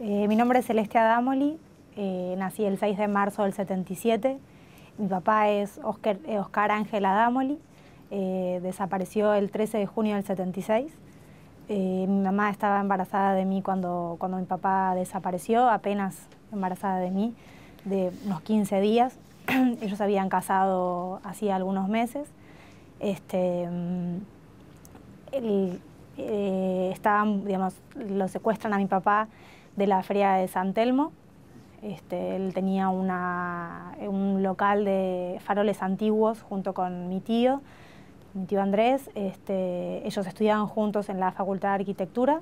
Eh, mi nombre es Celestia Adamoli, eh, nací el 6 de marzo del 77. Mi papá es Oscar, eh, Ángel Adamoli, desapareció el 13 de junio del 76. mi mamá estaba embarazada de mí cuando, cuando mi papá desapareció, apenas embarazada de mí, de unos 15 días. Ellos se habían casado hacía algunos meses. Este, mm, lo secuestran a mi papá de la Feria de San Telmo. Este, él tenía un local de faroles antiguos junto con mi tío, mi tío Andrés. Este, ellos estudiaban juntos en la Facultad de Arquitectura.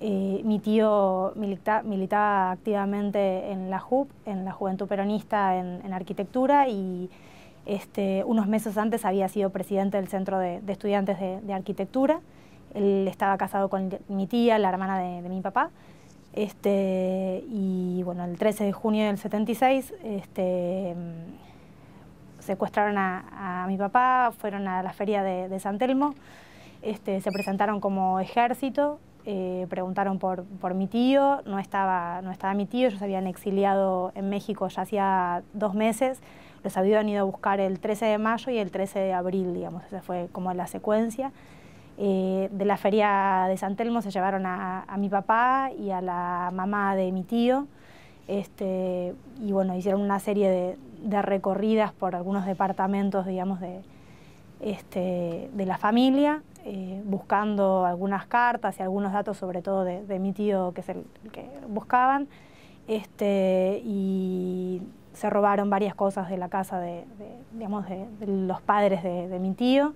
Eh, mi tío militaba activamente en la JUP, en la Juventud Peronista en, Arquitectura, y este, unos meses antes había sido presidente del Centro de, Estudiantes de, Arquitectura. Él estaba casado con mi tía, la hermana de mi papá. Este, y bueno, el 13 de junio del 76 este, secuestraron a, mi papá, fueron a la feria de, San Telmo, este, se presentaron como ejército, eh, preguntaron por, por, mi tío, no estaba, no estaba mi tío, ellos habían exiliado en México ya hacía dos meses, los habían ido a buscar el 13 de mayo y el 13 de abril, digamos, esa fue como la secuencia. Eh, de la feria de San Telmo se llevaron a, mi papá y a la mamá de mi tío. Este, y bueno, hicieron una serie de, recorridas por algunos departamentos, este, de, la familia, eh, buscando algunas cartas y algunos datos, sobre todo de, mi tío, que es el, que buscaban. Este, y se robaron varias cosas de la casa de los padres de mi tío.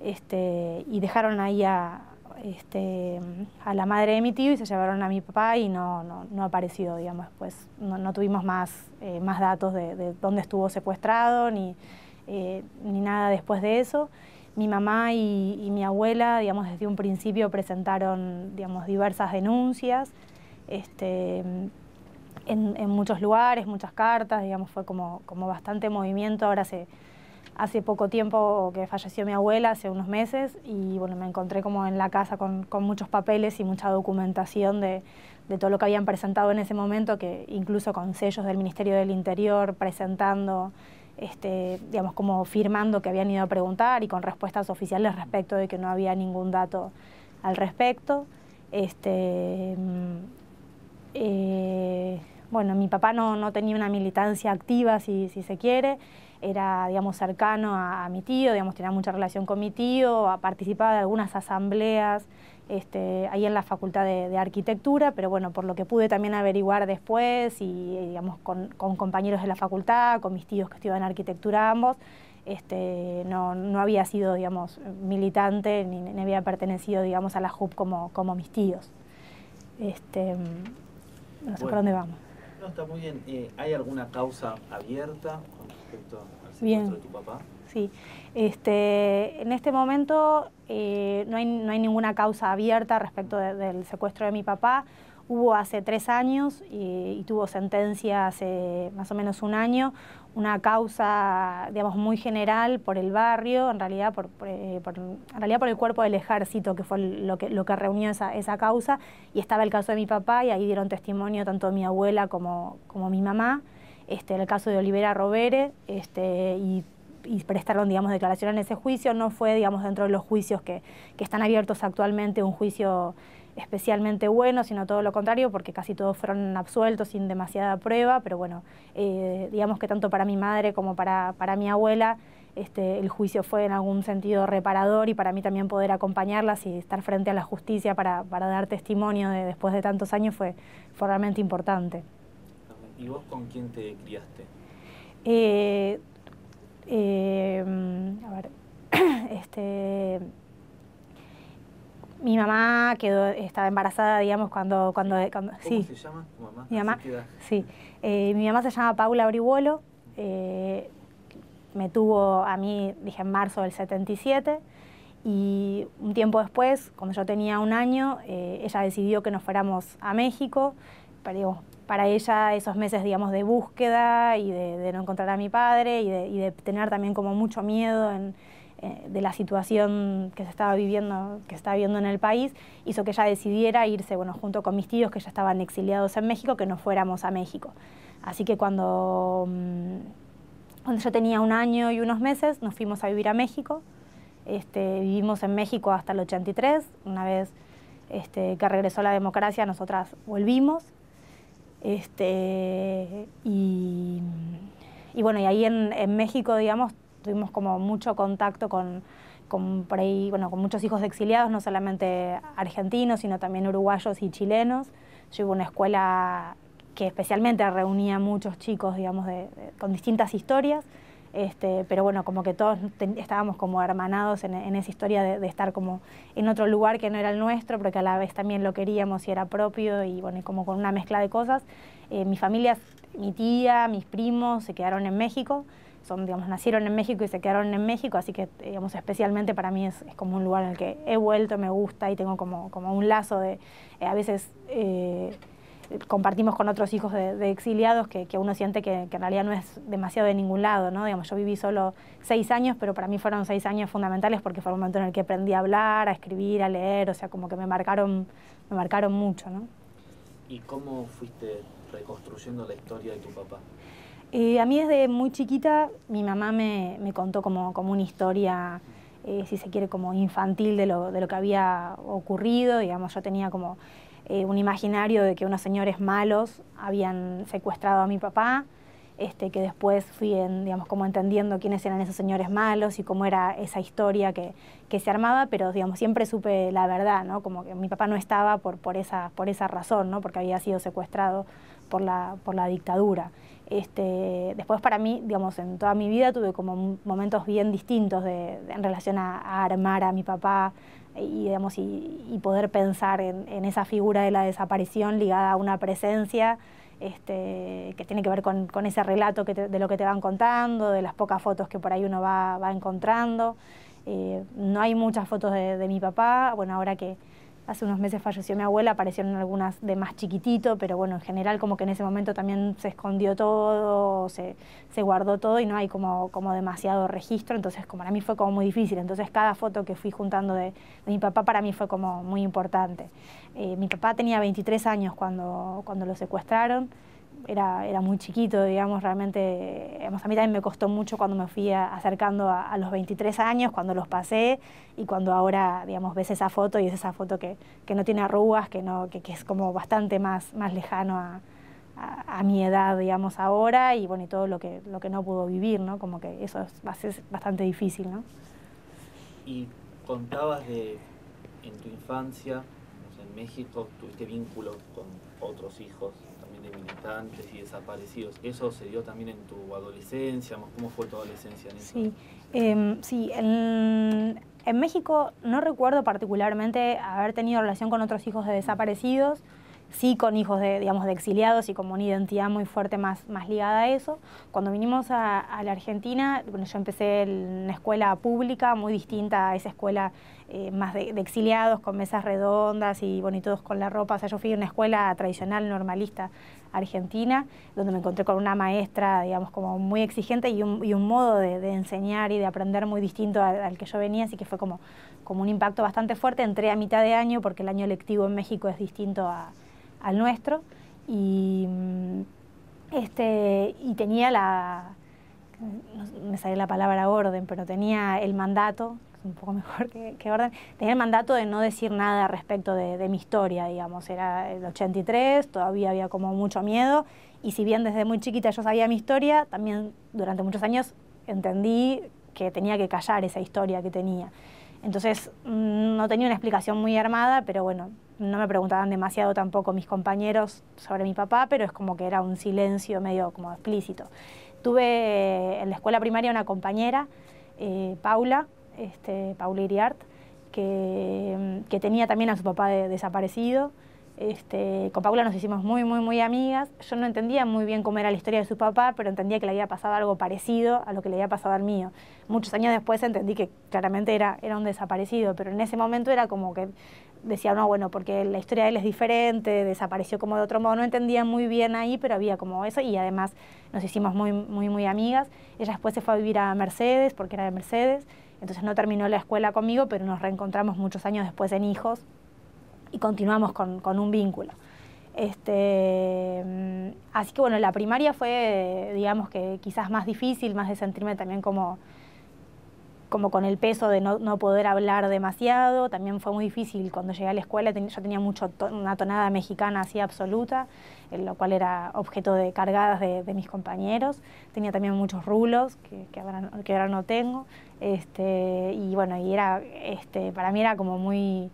Este, y dejaron ahí este, a, la madre de mi tío y se llevaron a mi papá y no, apareció, digamos, No, no tuvimos más, eh, datos de, dónde estuvo secuestrado eh, ni, nada después de eso. Mi mamá y, mi abuela, digamos, desde un principio presentaron, digamos, diversas denuncias este, en, muchos lugares, muchas cartas, digamos, fue como, como bastante movimiento. Ahora se hace poco tiempo que falleció mi abuela, hace unos meses, y bueno, me encontré como en la casa con, muchos papeles y mucha documentación de, todo lo que habían presentado en ese momento, que incluso con sellos del Ministerio del Interior presentando, este, digamos, como firmando que habían ido a preguntar y con respuestas oficiales respecto de que no había ningún dato al respecto. Este, mm, eh, bueno, mi papá no, tenía una militancia activa, si se quiere era, digamos, cercano a, mi tío, digamos, tenía mucha relación con mi tío, participaba de algunas asambleas este, ahí en la Facultad de, Arquitectura, pero bueno, por lo que pude también averiguar después y, eh, digamos, con, compañeros de la facultad, con mis tíos que estudiaban arquitectura ambos, este, no, había sido, digamos, militante ni, había pertenecido, digamos, a la JUP como, como mis tíos. Este, no sé por dónde vamos. No, está muy bien. Eh, ¿Hay alguna causa abierta con respecto al secuestro de tu papá? Sí, este, en este momento eh, no, hay, ninguna causa abierta respecto del secuestro de mi papá hubo hace tres años y, tuvo sentencia hace más o menos un año, una causa, digamos, muy general por el barrio, en realidad eh, por, en realidad por el cuerpo del ejército, que fue lo que, lo que reunió esa, esa, causa, y estaba el caso de mi papá, y ahí dieron testimonio tanto mi abuela como, como mi mamá, este, el caso de Olivera Robere, este, y prestaron, digamos, declaración en ese juicio, no fue, digamos, dentro de los juicios que, que están abiertos actualmente, un juicio especialmente bueno, sino todo lo contrario, porque casi todos fueron absueltos sin demasiada prueba, pero bueno, eh, digamos que tanto para mi madre como para, para mi abuela, este, el juicio fue en algún sentido reparador y para mí también poder acompañarlas y estar frente a la justicia para, dar testimonio de, después de tantos años fue, realmente importante. ¿Y vos con quién te criaste? Eh, eh, a ver, este mi mamá quedó, estaba embarazada, digamos, cuando... cuando, ¿Cómo se llama tu mamá? Mi mamá, sí. Eh, mi mamá se llama Paula Bribuolo. Eh, me tuvo a mí, dije, en marzo del 77. Y un tiempo después, cuando yo tenía un año, eh, ella decidió que nos fuéramos a México. Pero, para ella esos meses, digamos, de búsqueda y de, no encontrar a mi padre y de, y de tener también como mucho miedo en eh, de la situación que se estaba viviendo, que estaba en el país, hizo que ella decidiera irse, bueno, junto con mis tíos que ya estaban exiliados en México, que nos fuéramos a México. Así que cuando, mm, cuando yo tenía un año y unos meses, nos fuimos a vivir a México. Este, vivimos en México hasta el 83. Una vez este, que regresó la democracia, nosotras volvimos. Este, y, bueno, y ahí en México, digamos, tuvimos como mucho contacto con, ahí, bueno, con muchos hijos de exiliados, no solamente argentinos, sino también uruguayos y chilenos. Yo iba a una escuela que especialmente reunía muchos chicos, digamos, con distintas historias. Este, pero bueno, como que todos estábamos como hermanados en, esa historia de, estar como en otro lugar que no era el nuestro, porque a la vez también lo queríamos y era propio, y bueno, como con una mezcla de cosas. Eh, mi familia, mi tía, mis primos se quedaron en México, nacieron en México y se quedaron en México, así que, digamos, especialmente para mí es, como un lugar en el que he vuelto, me gusta y tengo como, un lazo de, eh, a veces eh, compartimos con otros hijos de, exiliados que, uno siente que, en realidad no es demasiado de ningún lado, ¿no? Digamos, yo viví solo seis años, pero para mí fueron seis años fundamentales porque fue un momento en el que aprendí a hablar, a escribir, a leer, o sea, como que me marcaron, me marcaron mucho, ¿Y cómo fuiste reconstruyendo la historia de tu papá? Eh, a mí desde muy chiquita mi mamá me, contó como, una historia, eh, si se quiere, como infantil de lo, de lo, que había ocurrido. yo tenía como eh, un imaginario de que unos señores malos habían secuestrado a mi papá, este, que después fui, como entendiendo quiénes eran esos señores malos y cómo era esa historia que, se armaba, pero, siempre supe la verdad, ¿no? Como que mi papá no estaba por, esa, por razón, Porque había sido secuestrado por la dictadura. Este, después para mí, digamos, en toda mi vida tuve como momentos bien distintos en relación a, armar a mi papá y, digamos, y, poder pensar en, esa figura de la desaparición ligada a una presencia este, que tiene que ver con, ese relato de lo que te van contando, de las pocas fotos que por ahí uno va, encontrando. Eh, no hay muchas fotos de, de mi papá, bueno, ahora que, Hace unos meses falleció mi abuela, aparecieron algunas de más chiquitito, pero bueno, en general como que en ese momento también se escondió todo, se, guardó todo y no hay como, demasiado registro, entonces como para mí fue como muy difícil, entonces cada foto que fui juntando de, mi papá para mí fue como muy importante. Eh, mi papá tenía 23 años cuando lo secuestraron era, muy chiquito, digamos, realmente, eh, a mí también me costó mucho cuando me fui acercando a, los 23 años, cuando los pasé y cuando ahora, digamos, ves esa foto y es esa foto que, no tiene arrugas, que, no, que, es como bastante más, lejano a, mi edad, digamos, ahora y bueno, y todo lo que, lo que no pudo vivir, ¿no? Como que eso es, bastante difícil, ¿no? Y contabas de, en tu infancia, en México, tuviste vínculo con otros hijos militantes y desaparecidos. ¿Eso se dio también en tu adolescencia? ¿Cómo fue tu adolescencia en eso? Sí, em, sí en, México no recuerdo particularmente haber tenido relación con otros hijos de desaparecidos, sí con hijos de, digamos, de exiliados y como una identidad muy fuerte más, más ligada a eso. Cuando vinimos a, la Argentina, yo empecé en una escuela pública muy distinta a esa escuela eh, más de, de, exiliados, con mesas redondas y bonitos con la ropa. O sea, yo fui a una escuela tradicional, normalista, Argentina, donde me encontré con una maestra, digamos, como muy exigente y un, modo de, enseñar y de aprender muy distinto al, que yo venía, así que fue como, como un impacto bastante fuerte. Entré a mitad de año porque el año lectivo en México es distinto al nuestro mm, este, y tenía la no me sale la palabra orden, pero tenía el mandato, es un poco mejor que, orden, tenía el mandato de no decir nada respecto de, de mi historia, digamos, era el 83, todavía había como mucho miedo, y si bien desde muy chiquita yo sabía mi historia, también durante muchos años entendí que tenía que callar esa historia que tenía. Entonces mm, no tenía una explicación muy armada, pero bueno, no me preguntaban demasiado tampoco mis compañeros sobre mi papá, pero es como que era un silencio medio como explícito. Tuve eh, en la escuela primaria una compañera, eh, Paula, este, Paula Iriart, que, mm, que, tenía también a su papá desaparecido. Este, con Paula nos hicimos muy, muy, muy amigas. Yo no entendía muy bien cómo era la historia de su papá, pero entendía que le había pasado algo parecido a lo que le había pasado al mío. Muchos años después entendí que claramente era, era un desaparecido, pero en ese momento era como que decía, no, bueno, porque la historia de él es diferente, desapareció como de otro modo, no entendía muy bien ahí, pero había como eso y además nos hicimos muy, muy, muy amigas. Ella después se fue a vivir a Mercedes, porque era de Mercedes, entonces no terminó la escuela conmigo, pero nos reencontramos muchos años después en hijos y continuamos con, un vínculo. Este, mm, así que bueno, la primaria fue, digamos que quizás más difícil, más de sentirme también como como con el peso de no, no, poder hablar demasiado, también fue muy difícil cuando llegué a la escuela, yo tenía mucho una tonada mexicana así absoluta, en lo cual era objeto de cargadas de, mis compañeros, tenía también muchos rulos que, que, ahora, no tengo, este, y bueno, y era, este, para mí era como muy...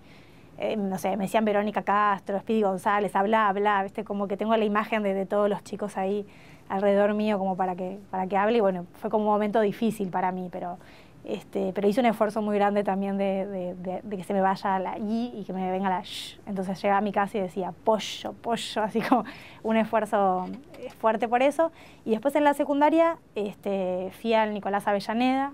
Eh, no sé, me decían Verónica Castro, Speedy González, habla, habla, este como que tengo la imagen de, de, todos los chicos ahí alrededor mío como para que, para que hable y bueno, fue como un momento difícil para mí, pero este, pero hice un esfuerzo muy grande también de, que se me vaya la y y que me venga la sh. Entonces llegaba a mi casa y decía pollo, pollo, así como un esfuerzo eh, fuerte por eso. Y después en la secundaria este, fui al Nicolás Avellaneda,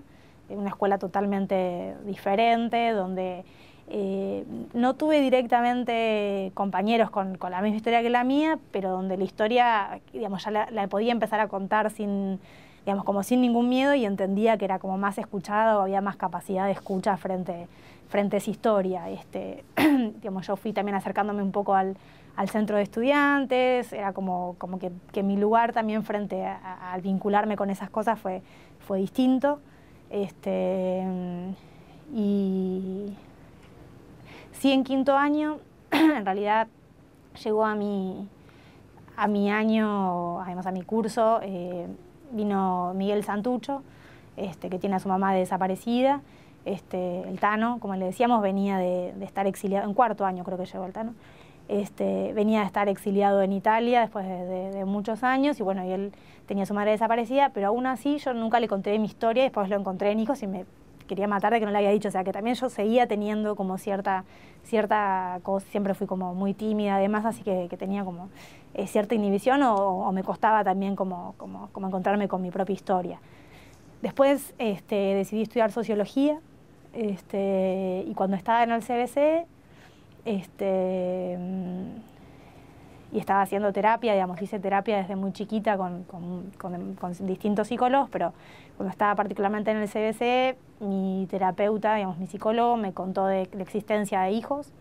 una escuela totalmente diferente, donde eh, no tuve directamente compañeros con, la misma historia que la mía, pero donde la historia, digamos, ya la podía empezar a contar sin digamos, como sin ningún miedo y entendía que era como más escuchado, había más capacidad de escucha frente, frente a esa historia. Este, digamos, yo fui también acercándome un poco al, centro de estudiantes, era como, como que, mi lugar también frente al vincularme con esas cosas fue, fue distinto. Este, mm, y sí, en quinto año, en realidad llegó a mi, a mi año, además a mi curso, eh, vino Miguel Santucho, este, que tiene a su mamá desaparecida. Este, el Tano, como le decíamos, venía de, estar exiliado, en cuarto año creo que llegó el Tano, este, venía de estar exiliado en Italia después de, muchos años y bueno, y él tenía a su madre desaparecida, pero aún así yo nunca le conté mi historia y después lo encontré en hijos y me quería matar de que no le había dicho, o sea que también yo seguía teniendo como cierta, cierta cosa, siempre fui como muy tímida además, así que, tenía como eh, cierta inhibición o, me costaba también como, como, encontrarme con mi propia historia. Después este, decidí estudiar sociología este, y cuando estaba en el CBC, este, mm, y estaba haciendo terapia, digamos, hice terapia desde muy chiquita con, distintos psicólogos, pero cuando estaba particularmente en el CBC, mi terapeuta, digamos, mi psicólogo, me contó de la existencia de hijos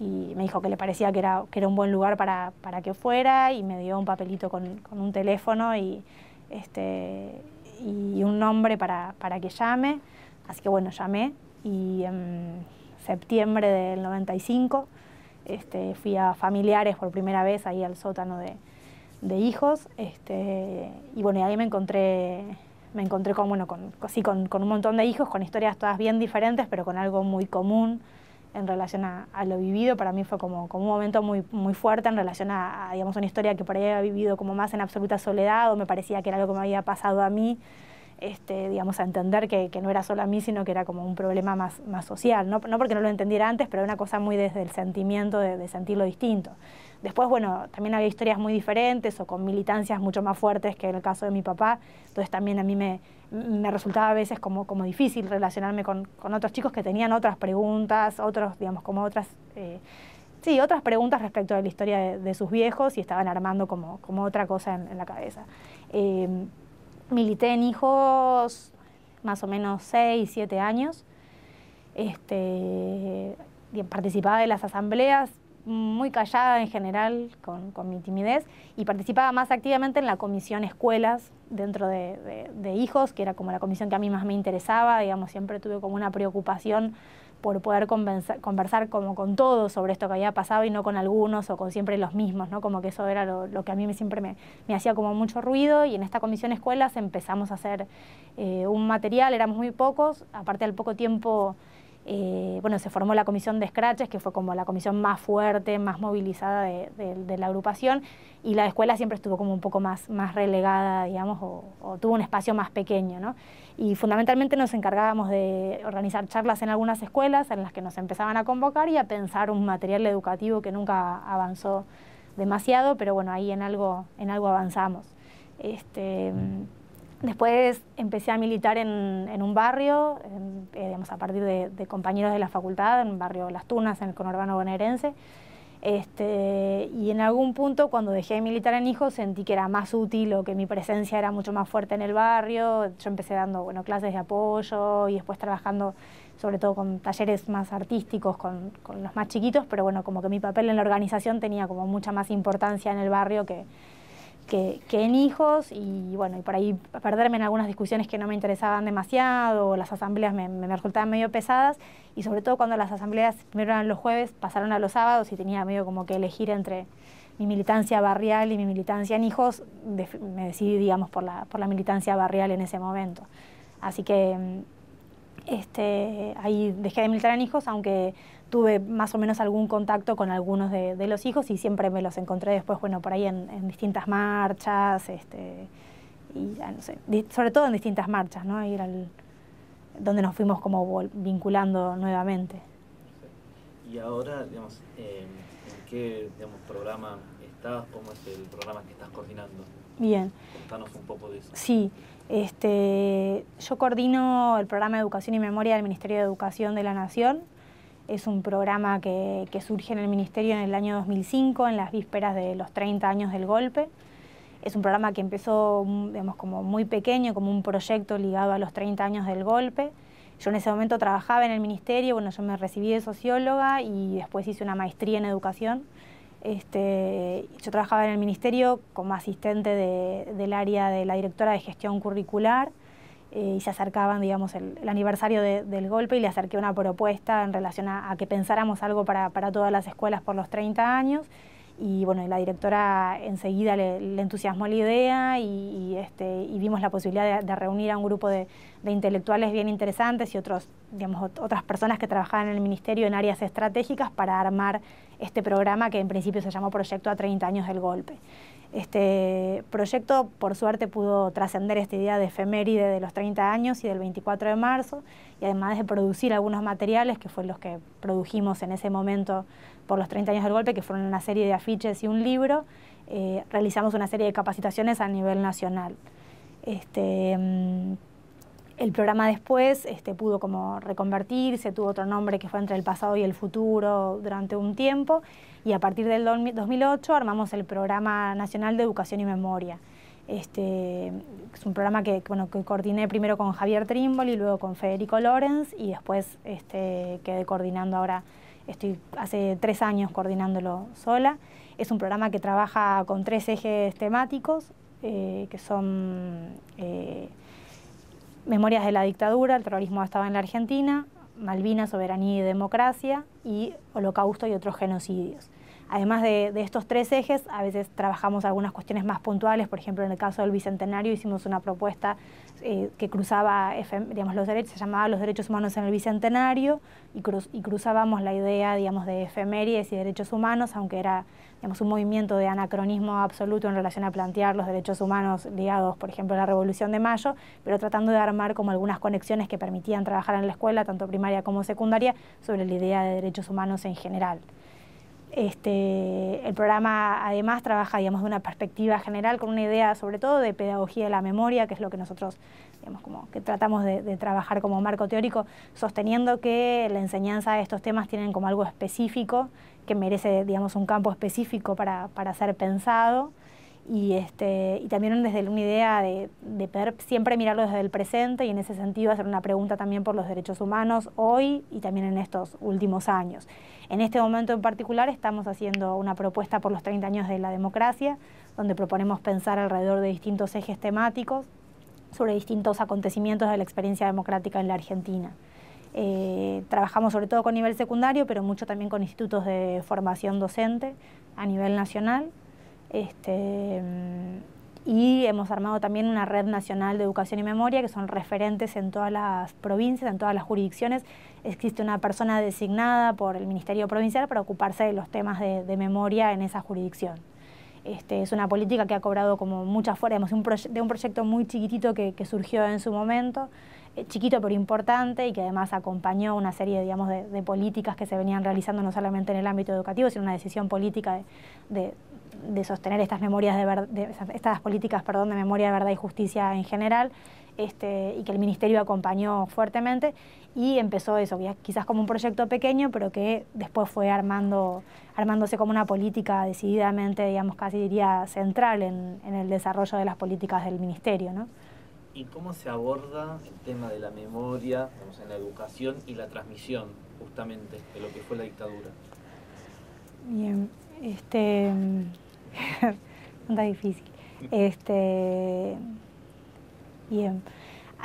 y me dijo que le parecía que era, que era un buen lugar para, que fuera y me dio un papelito con, un teléfono este, y, un nombre para, para, que llame. Así que bueno, llamé y en septiembre del 95 este, fui a familiares por primera vez ahí al sótano de, hijos. Este, y bueno, ahí me encontré, me encontré con, con, un montón de hijos, con historias todas bien diferentes, pero con algo muy común en relación a, lo vivido. Para mí fue como, un momento muy, muy fuerte en relación a, a, digamos, una historia que por ahí había vivido como más en absoluta soledad o me parecía que era algo que me había pasado a mí. Este, digamos, a entender que, no era solo a mí, sino que era como un problema más, más social. No, no porque no lo entendiera antes, pero era una cosa muy desde el sentimiento de, sentirlo distinto. Después, bueno, también había historias muy diferentes o con militancias mucho más fuertes que en el caso de mi papá. Entonces también a mí me, me resultaba a veces como, como difícil relacionarme con, con, otros chicos que tenían otras preguntas, otros, digamos, como otras... Eh, sí, otras preguntas respecto a la historia de, sus viejos y estaban armando como, como otra cosa en, la cabeza. Eh, Milité en hijos más o menos 6, 7 años. Este, participaba de las asambleas muy callada en general con, mi timidez y participaba más activamente en la comisión escuelas dentro de, de hijos, que era como la comisión que a mí más me interesaba, digamos, siempre tuve como una preocupación por poder conversar, como con todos sobre esto que había pasado y no con algunos o con siempre los mismos, ¿no? Como que eso era lo, que a mí me, siempre me, hacía como mucho ruido y en esta comisión escuelas empezamos a hacer eh, un material, éramos muy pocos, aparte al poco tiempo eh, bueno, se formó la comisión de Scratches, que fue como la comisión más fuerte, más movilizada de, la agrupación, y la escuela siempre estuvo como un poco más, relegada, digamos, o, tuvo un espacio más pequeño, ¿no? Y fundamentalmente nos encargábamos de organizar charlas en algunas escuelas en las que nos empezaban a convocar y a pensar un material educativo que nunca avanzó demasiado, pero bueno, ahí en algo, en algo avanzamos. Este, mm. Después empecé a militar en, un barrio, eh, digamos, a partir de, compañeros de la facultad, en el barrio Las Tunas, en el conurbano bonaerense. Este, y en algún punto, cuando dejé de militar en Hijos, sentí que era más útil o que mi presencia era mucho más fuerte en el barrio. Yo empecé dando clases de apoyo y después trabajando sobre todo con talleres más artísticos, con, con los más chiquitos, pero bueno, como que mi papel en la organización tenía como mucha más importancia en el barrio que, que, en hijos y bueno, y por ahí perderme en algunas discusiones que no me interesaban demasiado, las asambleas me, resultaban medio pesadas y sobre todo cuando las asambleas primero eran los jueves, pasaron a los sábados y tenía medio como que elegir entre mi militancia barrial y mi militancia en hijos, me decidí digamos por la, por la militancia barrial en ese momento. Así que este, ahí dejé de militar en hijos, aunque tuve más o menos algún contacto con algunos de, los hijos y siempre me los encontré después, bueno, por ahí en, distintas marchas, este, y no sé, sobre todo en distintas marchas, ¿no? Ir al, donde nos fuimos como vinculando nuevamente. Y ahora, digamos, em, ¿en qué digamos, programa estás? ¿Cómo es el programa que estás coordinando? Bien. Contanos un poco de eso. Sí, este, yo coordino el programa de Educación y Memoria del Ministerio de Educación de la Nación es un programa que, surge en el Ministerio en el año 2005, en las vísperas de los 30 años del golpe. Es un programa que empezó, digamos, como muy pequeño, como un proyecto ligado a los 30 años del golpe. Yo en ese momento trabajaba en el Ministerio, bueno, yo me recibí de socióloga y después hice una maestría en educación. Este, yo trabajaba en el Ministerio como asistente del área de la directora de gestión curricular eh, y se acercaban, digamos, el, aniversario del golpe y le acerqué una propuesta en relación a, que pensáramos algo para, para, todas las escuelas por los 30 años. Y bueno, la directora enseguida le, entusiasmó la idea y, este, vimos la posibilidad de, reunir a un grupo de, intelectuales bien interesantes y otros, digamos, otras personas que trabajaban en el ministerio en áreas estratégicas para armar este programa que en principio se llamó Proyecto a 30 años del golpe. Este proyecto, por suerte, pudo trascender esta idea de efeméride de los 30 años y del 24 de marzo, y además de producir algunos materiales, que fueron los que produjimos en ese momento por los 30 años del golpe, que fueron una serie de afiches y un libro, eh, realizamos una serie de capacitaciones a nivel nacional. Este, mm, el programa después este, pudo como reconvertirse, tuvo otro nombre que fue entre el pasado y el futuro durante un tiempo y a partir del 2008 armamos el Programa Nacional de Educación y Memoria. Este, es un programa que, que coordiné primero con Javier Trimbol y luego con Federico Lorenz y después este, quedé coordinando ahora, estoy hace tres años coordinándolo sola. Es un programa que trabaja con tres ejes temáticos eh, que son... Eh, Memorias de la dictadura, el terrorismo estaba en la Argentina, Malvinas, soberanía y democracia, y Holocausto y otros genocidios. Además de, estos tres ejes, a veces trabajamos algunas cuestiones más puntuales, por ejemplo, en el caso del Bicentenario hicimos una propuesta eh, que cruzaba, los derechos, se llamaba Los Derechos Humanos en el Bicentenario, y, cruzábamos la idea, de efemérides y derechos humanos, aunque era, un movimiento de anacronismo absoluto en relación a plantear los derechos humanos ligados, por ejemplo, a la Revolución de Mayo, pero tratando de armar como algunas conexiones que permitían trabajar en la escuela, tanto primaria como secundaria, sobre la idea de derechos humanos en general. Este, el programa además trabaja de una perspectiva general con una idea sobre todo de pedagogía de la memoria, que es lo que nosotros tratamos de, trabajar como marco teórico, sosteniendo que la enseñanza de estos temas tienen como algo específico, que merece un campo específico para ser pensado. Este, y, también desde una idea de, poder siempre mirarlo desde el presente y en ese sentido hacer una pregunta también por los derechos humanos hoy y también en estos últimos años. En este momento en particular estamos haciendo una propuesta por los 30 años de la democracia, donde proponemos pensar alrededor de distintos ejes temáticos sobre distintos acontecimientos de la experiencia democrática en la Argentina. Eh, trabajamos sobre todo con nivel secundario, pero mucho también con institutos de formación docente a nivel nacional este, mm, y hemos armado también una red nacional de educación y memoria, que son referentes en todas las provincias, en todas las jurisdicciones. Existe una persona designada por el Ministerio Provincial para ocuparse de los temas de, memoria en esa jurisdicción. Este, es una política que ha cobrado como mucha fuerza, de un proyecto muy chiquitito que surgió en su momento. Eh, chiquito pero importante y que además acompañó una serie digamos, de, políticas que se venían realizando no solamente en el ámbito educativo, sino una decisión política de, sostener estas memorias de, estas políticas perdón, de memoria de verdad y justicia en general. Este, y que el ministerio acompañó fuertemente y empezó eso, quizás como un proyecto pequeño, pero que después fue armándose como una política decididamente, digamos, casi diría central en, en el desarrollo de las políticas del ministerio. ¿no? y cómo se aborda el tema de la memoria en la educación y la transmisión justamente de lo que fue la dictadura. Bien, este Está difícil. Este bien.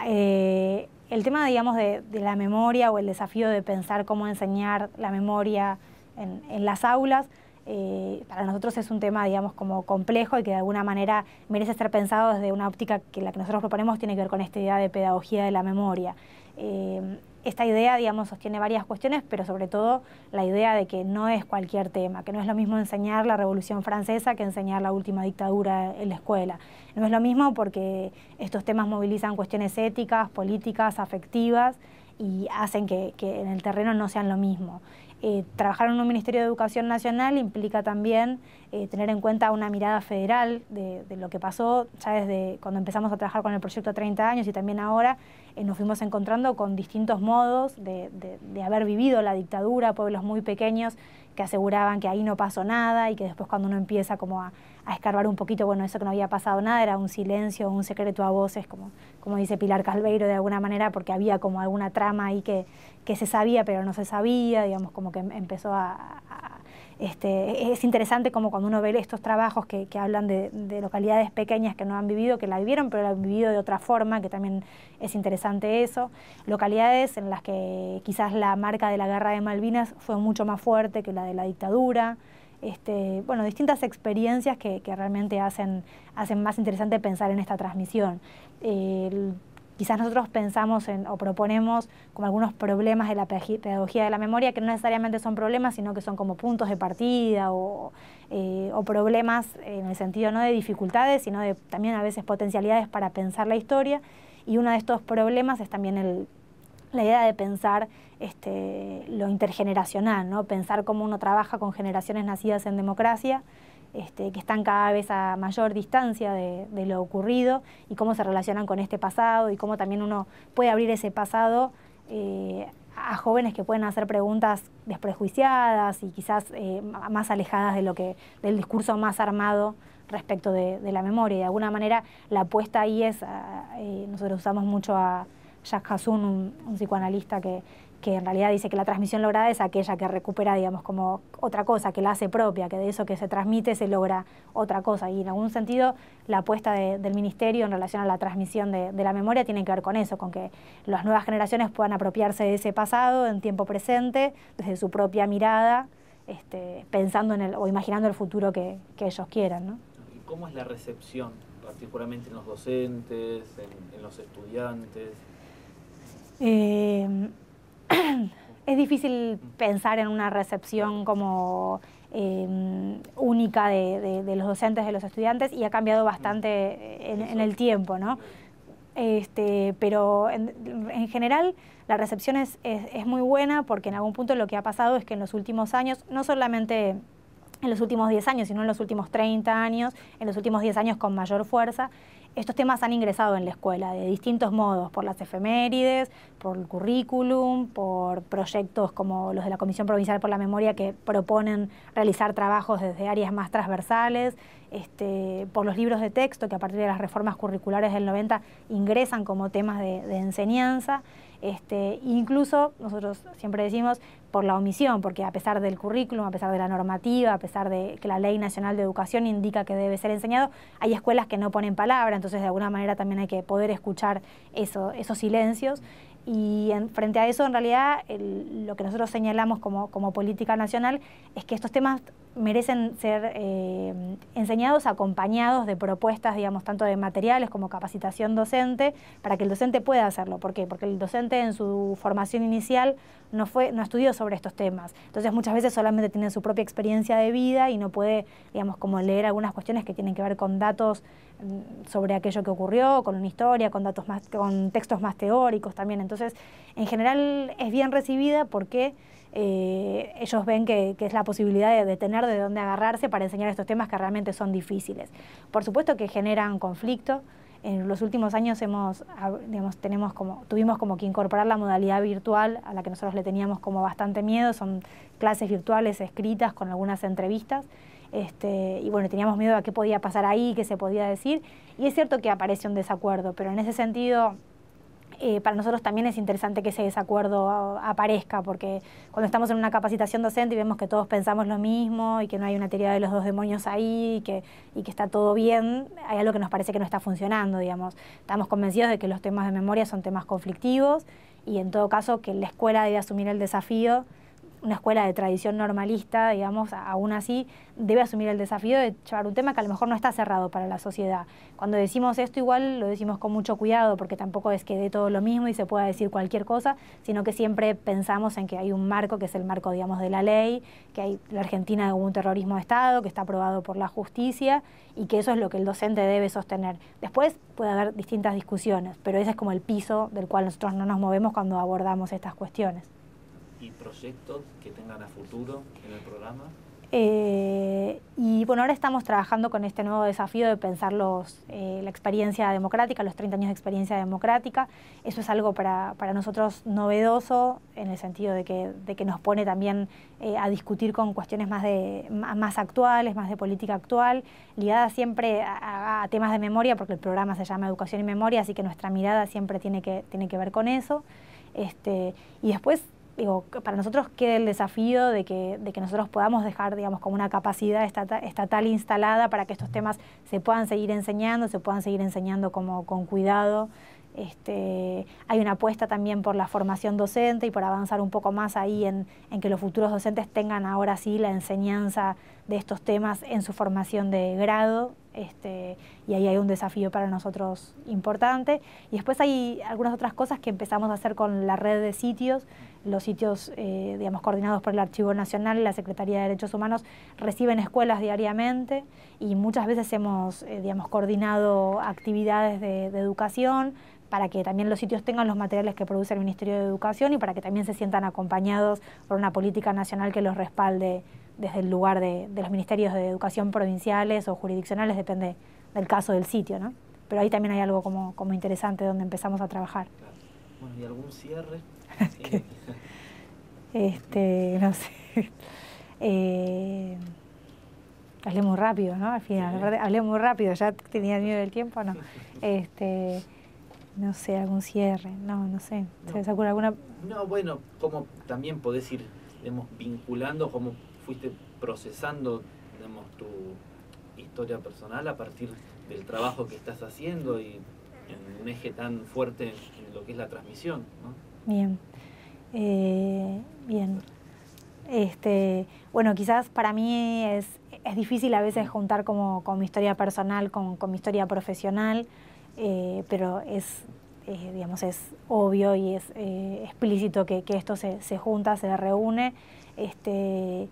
Eh, el tema, digamos, de, la memoria o el desafío de pensar cómo enseñar la memoria en las aulas eh, para nosotros es un tema, digamos, como complejo y que de alguna manera merece ser pensado desde una óptica que la que nosotros proponemos tiene que ver con esta idea de pedagogía de la memoria. Eh, esta idea, digamos, sostiene varias cuestiones, pero sobre todo la idea de que no es cualquier tema, que no es lo mismo enseñar la Revolución Francesa que enseñar la última dictadura en la escuela. No es lo mismo porque estos temas movilizan cuestiones éticas, políticas, afectivas y hacen que, que en el terreno no sean lo mismo. Eh, trabajar en un Ministerio de Educación Nacional implica también eh, tener en cuenta una mirada federal de, lo que pasó. Ya desde cuando empezamos a trabajar con el proyecto 30 años y también ahora eh, nos fuimos encontrando con distintos modos de, haber vivido la dictadura, pueblos muy pequeños que aseguraban que ahí no pasó nada y que después cuando uno empieza como a, escarbar un poquito, bueno, eso que no había pasado nada era un silencio, un secreto a voces, como, como dice Pilar Calveiro de alguna manera, porque había como alguna trama ahí que, que se sabía pero no se sabía, digamos, como que em, empezó a... Este, e-, es interesante como cuando uno ve estos trabajos que, hablan de, localidades pequeñas que no han vivido, que la vivieron, pero la han vivido de otra forma, que también es interesante eso. Localidades en las que quizás la marca de la guerra de Malvinas fue mucho más fuerte que la de la dictadura. Este, bueno, distintas experiencias que, realmente hacen, hacen más interesante pensar en esta transmisión quizás nosotros pensamos o proponemos como algunos problemas de la pedagogía de la memoria, que no necesariamente son problemas, sino que son como puntos de partida o, eh, problemas en el sentido no de dificultades, sino también a veces potencialidades para pensar la historia. Y uno de estos problemas es también la idea de pensar este, lo intergeneracional, pensar cómo uno trabaja con generaciones nacidas en democracia. Este, que están cada vez a mayor distancia de, lo ocurrido y cómo se relacionan con este pasado y cómo también uno puede abrir ese pasado eh, a jóvenes que pueden hacer preguntas desprejuiciadas y quizás eh, más alejadas de lo que, del discurso más armado respecto de, la memoria. Y de alguna manera la apuesta ahí es, ah, eh, nosotros usamos mucho a Jacques Hassoun, un psicoanalista que, que en realidad dice que la transmisión lograda es aquella que recupera, digamos, como otra cosa, que la hace propia, que de eso que se transmite se logra otra cosa. Y en algún sentido la apuesta del Ministerio en relación a la transmisión de, la memoria tiene que ver con eso, con que las nuevas generaciones puedan apropiarse de ese pasado en tiempo presente, desde su propia mirada, este, pensando en el, o imaginando el futuro que, ellos quieran. ¿Y cómo es la recepción, particularmente en los docentes, en, los estudiantes? Eh, es difícil pensar en una recepción como em, única de, los docentes, de los estudiantes, y ha cambiado bastante en, el tiempo, ¿no? Este, pero en, general la recepción es muy buena porque en algún punto lo que ha pasado es que en los últimos años, no solamente en los últimos 10 años, sino en los últimos 30 años, en los últimos 10 años con mayor fuerza, estos temas han ingresado en la escuela de distintos modos, por las efemérides, por el currículum, por proyectos como los de la Comisión Provincial por la Memoria que proponen realizar trabajos desde áreas más transversales, este, por los libros de texto que a partir de las reformas curriculares del 90 ingresan como temas de, de enseñanza. Este, incluso nosotros siempre decimos por la omisión, porque a pesar del currículum, a pesar de la normativa, a pesar de que la Ley Nacional de Educación indica que debe ser enseñado, hay escuelas que no ponen palabra, entonces de alguna manera también hay que poder escuchar esos silencios. Y frente a eso, en realidad, lo que nosotros señalamos como política nacional es que estos temas merecen ser eh, enseñados acompañados de propuestas, digamos, tanto de materiales como capacitación docente, para que el docente pueda hacerlo. ¿Por qué? Porque el docente en su formación inicial no, fue, no estudió sobre estos temas. Entonces muchas veces solamente tiene su propia experiencia de vida y no puede, digamos, como leer algunas cuestiones que tienen que ver con datos mm, sobre aquello que ocurrió, con una historia, con datos más, con textos más teóricos también. Entonces, en general es bien recibida porque eh, ellos ven que, es la posibilidad de, tener de dónde agarrarse para enseñar estos temas que realmente son difíciles. Por supuesto que generan conflicto. En los últimos años hemos, tenemos tuvimos como que incorporar la modalidad virtual a la que nosotros le teníamos como bastante miedo. Son clases virtuales escritas con algunas entrevistas. Este, y bueno, teníamos miedo a qué podía pasar ahí, qué se podía decir. Y es cierto que aparece un desacuerdo, pero en ese sentido eh, para nosotros también es interesante que ese desacuerdo aparezca, porque cuando estamos en una capacitación docente y vemos que todos pensamos lo mismo y que no hay una teoría de los dos demonios ahí y que, y que está todo bien, hay algo que nos parece que no está funcionando, digamos. Estamos convencidos de que los temas de memoria son temas conflictivos y en todo caso que la escuela debe asumir el desafío una escuela de tradición normalista, digamos, aún así debe asumir el desafío de llevar un tema que a lo mejor no está cerrado para la sociedad. Cuando decimos esto igual lo decimos con mucho cuidado porque tampoco es que dé todo lo mismo y se pueda decir cualquier cosa, sino que siempre pensamos en que hay un marco que es el marco, digamos, de la ley, que hay la Argentina de un terrorismo de Estado que está aprobado por la justicia y que eso es lo que el docente debe sostener. Después puede haber distintas discusiones, pero ese es como el piso del cual nosotros no nos movemos cuando abordamos estas cuestiones y proyectos que tengan a futuro en el programa? Eh, y bueno, ahora estamos trabajando con este nuevo desafío de pensar los, eh, la experiencia democrática, los 30 años de experiencia democrática. Eso es algo para, para nosotros novedoso en el sentido de que, de que nos pone también eh, a discutir con cuestiones más, de, más actuales, más de política actual, ligada siempre a, a, temas de memoria, porque el programa se llama Educación y Memoria, así que nuestra mirada siempre tiene que, tiene que ver con eso. Este, y después digo, para nosotros queda el desafío de que, de que nosotros podamos dejar, digamos, como una capacidad estatal, instalada para que estos temas se puedan seguir enseñando, se puedan seguir enseñando como con cuidado. Este, hay una apuesta también por la formación docente y por avanzar un poco más ahí en, en, que los futuros docentes tengan ahora sí la enseñanza de estos temas en su formación de grado. Este, y ahí hay un desafío para nosotros importante. Y después hay algunas otras cosas que empezamos a hacer con la red de sitios, los sitios, eh, digamos, coordinados por el Archivo Nacional y la Secretaría de Derechos Humanos reciben escuelas diariamente y muchas veces hemos, eh, coordinado actividades de, educación para que también los sitios tengan los materiales que produce el Ministerio de Educación y para que también se sientan acompañados por una política nacional que los respalde desde el lugar de, de los ministerios de educación provinciales o jurisdiccionales, depende del caso del sitio, ¿no? Pero ahí también hay algo como, como interesante donde empezamos a trabajar. Bueno, ¿y algún cierre? este, no sé. Eh, hablé muy rápido, ¿no? Al final, sí. hablé muy rápido, ya tenía miedo del tiempo, ¿no? Este, no sé, algún cierre, no, no sé. ¿Se no. alguna? No, bueno, como también podés ir, vinculando, cómo fuiste procesando, tu historia personal a partir del trabajo que estás haciendo y en un eje tan fuerte lo que es la transmisión. Bien, eh, bien. Este, bueno, quizás para mí es, es difícil a veces juntar como con mi historia personal, con, con mi historia profesional, eh, pero es, eh, digamos, es obvio y es explícito que, esto se, junta, se reúne. Este,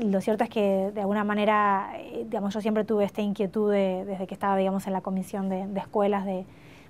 lo cierto es que de alguna manera, digamos, yo siempre tuve esta inquietud desde que estaba, digamos, en la comisión de, de escuelas de,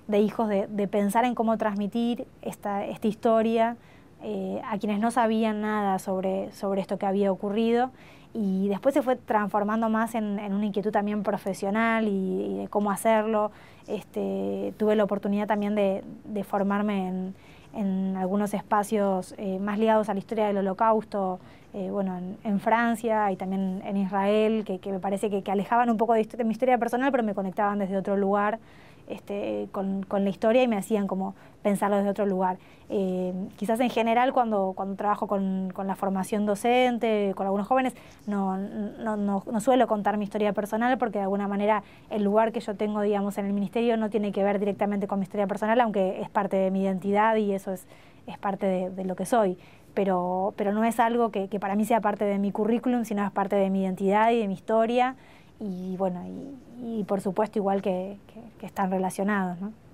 de hijos de, pensar en cómo transmitir esta, esta historia eh, a quienes no sabían nada sobre, sobre esto que había ocurrido y después se fue transformando más en, en una inquietud también profesional y, de cómo hacerlo. Este, tuve la oportunidad también de, de formarme en, en, algunos espacios eh, más ligados a la historia del holocausto, eh, bueno, en, Francia y también en Israel, que, me parece que, alejaban un poco de mi historia personal, pero me conectaban desde otro lugar. Este, con, con, la historia y me hacían como pensarlo desde otro lugar. Eh, quizás en general cuando, cuando trabajo con, con, la formación docente, con algunos jóvenes, no, no, no, no, suelo contar mi historia personal porque de alguna manera el lugar que yo tengo, digamos, en el ministerio no tiene que ver directamente con mi historia personal, aunque es parte de mi identidad y eso es, es parte de, lo que soy. Pero, pero no es algo que para mí sea parte de mi currículum, sino es parte de mi identidad y de mi historia y bueno, y, por supuesto igual que, que están relacionados. ¿no?